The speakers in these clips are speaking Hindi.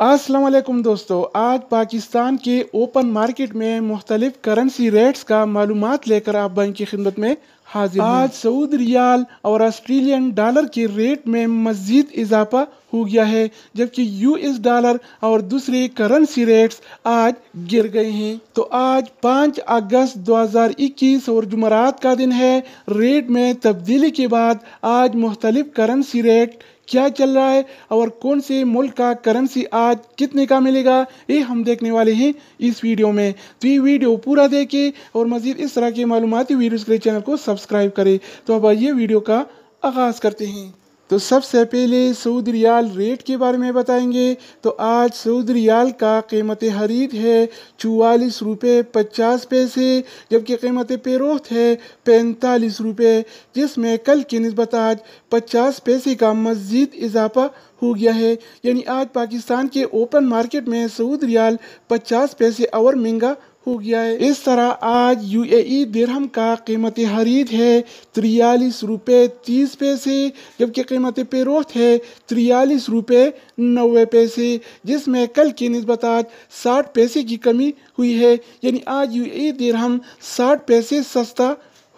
अस्सलाम वालेकुम दोस्तों आज पाकिस्तान के ओपन मार्केट में मुख्तलिफ करेंसी रेट्स का मालूम लेकर आप बैंक की खिदमत में हाजिर आज सऊद रियाल और ऑस्ट्रेलियन डॉलर के रेट में मजीद इजाफा हो गया है जबकि यूएस डॉलर और दूसरे करेंसी रेट्स आज गिर गए हैं तो आज 5 अगस्त 2021 और जुमरात का दिन है रेट में तब्दीली के बाद आज मुख्तलिफ करेंसी रेट क्या चल रहा है और कौन से मुल्क का करेंसी आज कितने का मिलेगा ये हम देखने वाले हैं इस वीडियो में तो ये वीडियो पूरा देखें और मज़ीद इस तरह के मालूमती वीडियो के लिए चैनल को सब्सक्राइब करें तो अब आइए वीडियो का आगाज़ करते हैं तो सबसे पहले सऊद रियाल रेट के बारे में बताएंगे तो आज सऊद रियाल का कीमत खरीद है चवालीस रुपये पचास पैसे जबकि कीमत पेरोत है पैंतालीस रुपये जिसमें कल की नस्बत आज पचास पैसे का मज़ीद इजाफा हो गया है यानी आज पाकिस्तान के ओपन मार्केट में सऊद रियाल पचास पैसे और महंगा हो गया है इस तरह आज यू ए दिरहम का कीमत खरीद है तिरयालीस रुपये तीस पैसे जबकि कीमत पेरोत है तिरयालीस रुपये नबे पैसे जिसमें कल की नस्बत आज साठ पैसे की कमी हुई है यानी आज यू ए दिरहम साठ पैसे सस्ता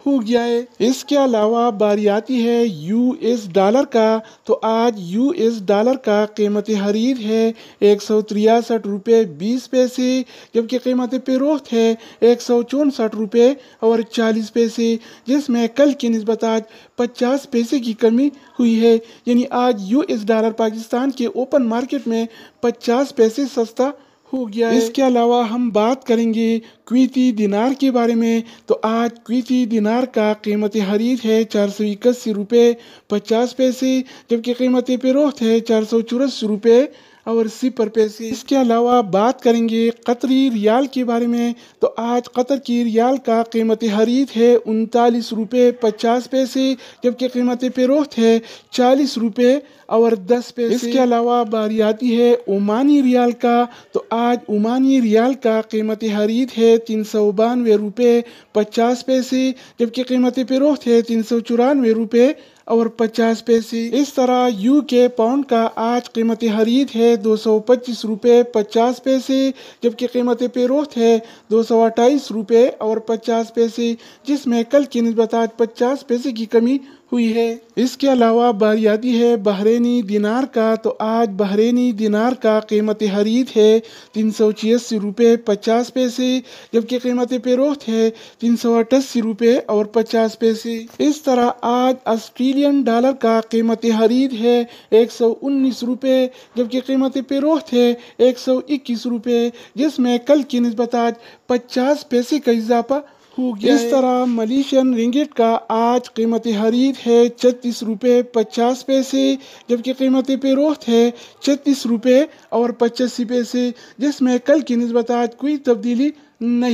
हो गया है इसके अलावा बारी आती है यू एस डॉलर का तो आज यू एस डॉलर का कीमत हरीद है एक सौ तिरसठ रुपये बीस पैसे जबकि कीमत पेरोख्त है एक सौ चौंसठ रुपये और चालीस पैसे जिसमें कल की नस्बत आज पचास पैसे की कमी हुई है यानी आज यू एस डॉलर पाकिस्तान के ओपन मार्केट में पचास पैसे सस्ता हो गया है इसके अलावा हम बात करेंगे क्वीती दिनार के बारे में तो आज क्वीती दिनार का कीमत खरीद है चार सौ इक्यासी रुपये पचास पैसे जबकि कीमत पेरोख्त है चार सौ चौरासी रुपये और सिपर पैसे की इसके अलावा बात करेंगे कतरी रियाल के बारे में तो आज कतर की रियाल का कीमत हरीद है उनतालीस रुपये पचास पैसे जबकि कीमत फरोख्त है चालीस रुपये और दस पैसे इसके अलावा बारी आती है ओमानी रियाल का तो आज ओमानी रियाल का कीमत हरीद है तीन सौ बानवे रुपये पचास पैसे जबकि कीमत फरोख्त है तीन सौ चौरानवे रुपये और 50 पैसे इस तरह यू के पाउंड का आज कीमत खरीद है दो सौ पच्चीस रुपये पचास पैसे जबकि कीमत पेरोख्त है दो सौ अट्ठाईस रुपये और पचास पैसे जिसमें कल की नस्बत आज पचास पैसे की कमी हुई है इसके अलावा बारियादी है बहरेनी दिनार का तो आज बहरेनी दिनार का कीमत हरीद है तीन सौ छियासी रुपये पचास पैसे जबकि कीमत पेरोत है तीन सौ अट्ठासी रुपये और पचास पैसे इस तरह आज ऑस्ट्रेलियन डॉलर का कीमत हरीद है एक सौ उन्नीस रुपये जबकि कीमत पेरोत है एक सौ इक्कीस रुपये जिसमें कल की नस्बत आज पचास पैसे का इजाफा हो गया इस तरह मलेशियन रिंगिट का आज कीमत हरीद है छत्तीस रुपये पचास पैसे जबकि कीमत पेरोख्त है छत्तीस रुपये और पचासी पैसे जिसमें कल की नस्बत आज कोई तब्दीली नहीं